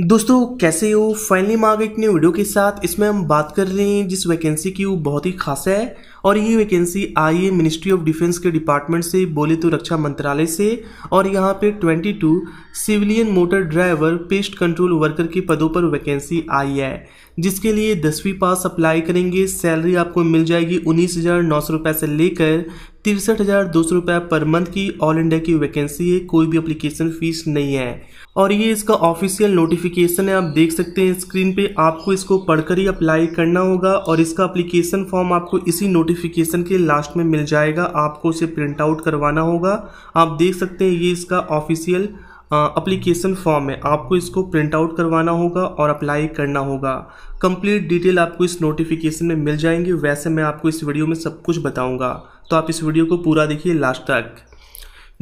दोस्तों कैसे हो फाइनली मांग एक न्यू वीडियो के साथ इसमें हम बात कर रहे हैं जिस वैकेंसी की वो बहुत ही खास है और ये वैकेंसी आई है मिनिस्ट्री ऑफ डिफेंस के डिपार्टमेंट से बोले तो रक्षा मंत्रालय से और यहाँ पे 22 civilian motor driver pest control worker के पदों पर वैकेंसी आई है जिसके लिए दसवीं पास अप्लाई करेंगे सैलरी आपको मिल जाएगी उन्नीस से लेकर तिरसठ हज़ार दो सौ रुपये पर मंथ की ऑल इंडिया की वैकेंसी है कोई भी अप्लीकेशन फीस नहीं है और ये इसका ऑफिशियल नोटिफिकेशन है आप देख सकते हैं स्क्रीन पे आपको इसको पढ़कर ही अप्लाई करना होगा और इसका अप्लीकेशन फॉर्म आपको इसी नोटिफिकेशन के लास्ट में मिल जाएगा आपको इसे प्रिंट आउट करवाना होगा आप देख सकते हैं ये इसका ऑफिशियल अप्लीकेशन फॉर्म है आपको इसको प्रिंट आउट करवाना होगा और अप्लाई करना होगा कंप्लीट डिटेल आपको इस नोटिफिकेशन में मिल जाएंगे वैसे मैं आपको इस वीडियो में सब कुछ बताऊंगा तो आप इस वीडियो को पूरा देखिए लास्ट तक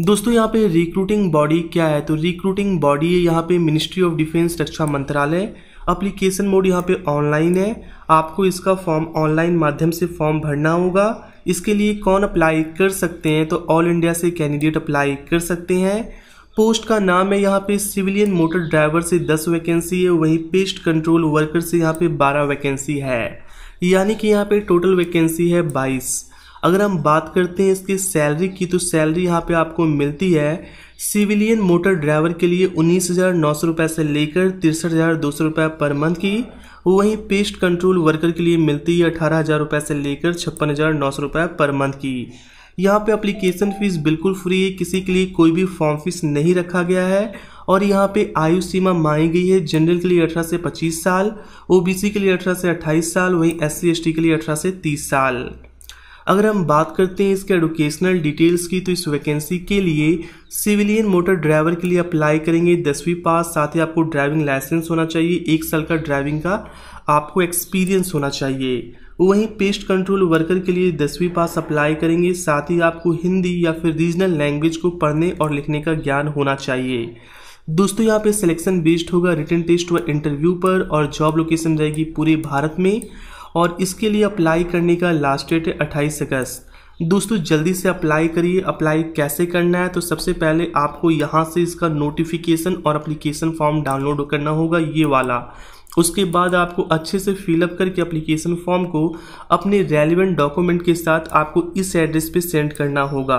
दोस्तों यहाँ पे रिक्रूटिंग बॉडी क्या है तो रिक्रूटिंग बॉडी यहाँ पे मिनिस्ट्री ऑफ डिफेंस रक्षा मंत्रालय अप्लीकेशन मोड यहाँ पे ऑनलाइन है आपको इसका फॉर्म ऑनलाइन माध्यम से फॉर्म भरना होगा इसके लिए कौन अप्लाई कर सकते हैं तो ऑल इंडिया से कैंडिडेट अप्लाई कर सकते हैं पोस्ट का नाम है यहाँ पे सिविलियन मोटर ड्राइवर से दस वैकेंसी है वहीं पेस्ट कंट्रोल वर्कर से यहाँ पे बारह वैकेंसी है यानी कि यहाँ पे टोटल वैकेंसी है बाईस अगर हम बात करते हैं इसकी सैलरी की तो सैलरी यहाँ पे आपको मिलती है सिविलियन मोटर ड्राइवर के लिए उन्नीस हज़ार नौ सौ रुपये से लेकर तिरसठ हज़ार दो सौ रुपये पर मंथ की वहीं पेस्ट कंट्रोल वर्कर के लिए मिलती है अठारह हज़ार रुपये से लेकर छप्पन हज़ार नौ सौ रुपये पर मंथ की यहाँ पे अप्लीकेशन फ़ीस बिल्कुल फ्री है किसी के लिए कोई भी फॉर्म फीस नहीं रखा गया है और यहाँ पे आयु सीमा मांगी गई है जनरल के लिए अठारह से पच्चीस साल ओबीसी के लिए अठारह से अट्ठाईस साल वहीं एस सी के लिए अठारह से तीस साल अगर हम बात करते हैं इसके एडुकेशनल डिटेल्स की तो इस वैकेंसी के लिए सिविलियन मोटर ड्राइवर के लिए अप्लाई करेंगे दसवीं पास साथ ही आपको ड्राइविंग लाइसेंस होना चाहिए एक साल का ड्राइविंग का आपको एक्सपीरियंस होना चाहिए वहीं पेस्ट कंट्रोल वर्कर के लिए दसवीं पास अप्लाई करेंगे साथ ही आपको हिंदी या फिर रीजनल लैंग्वेज को पढ़ने और लिखने का ज्ञान होना चाहिए दोस्तों यहाँ पे सिलेक्शन बेस्ड होगा रिटर्न टेस्ट व इंटरव्यू पर और जॉब लोकेशन रहेगी पूरे भारत में और इसके लिए अप्लाई करने का लास्ट डेट है अट्ठाईस अगस्त दोस्तों जल्दी से अप्लाई करिए अप्लाई कैसे करना है तो सबसे पहले आपको यहाँ से इसका नोटिफिकेशन और अप्लीकेशन फॉर्म डाउनलोड करना होगा ये वाला उसके बाद आपको अच्छे से फिलअप करके अप्लीकेशन फॉर्म को अपने रेलिवेंट डॉक्यूमेंट के साथ आपको इस एड्रेस पे सेंड करना होगा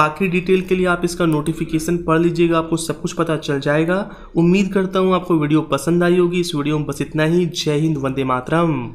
बाकी डिटेल के लिए आप इसका नोटिफिकेशन पढ़ लीजिएगा आपको सब कुछ पता चल जाएगा उम्मीद करता हूँ आपको वीडियो पसंद आई होगी इस वीडियो में बस इतना ही जय हिंद वंदे मातरम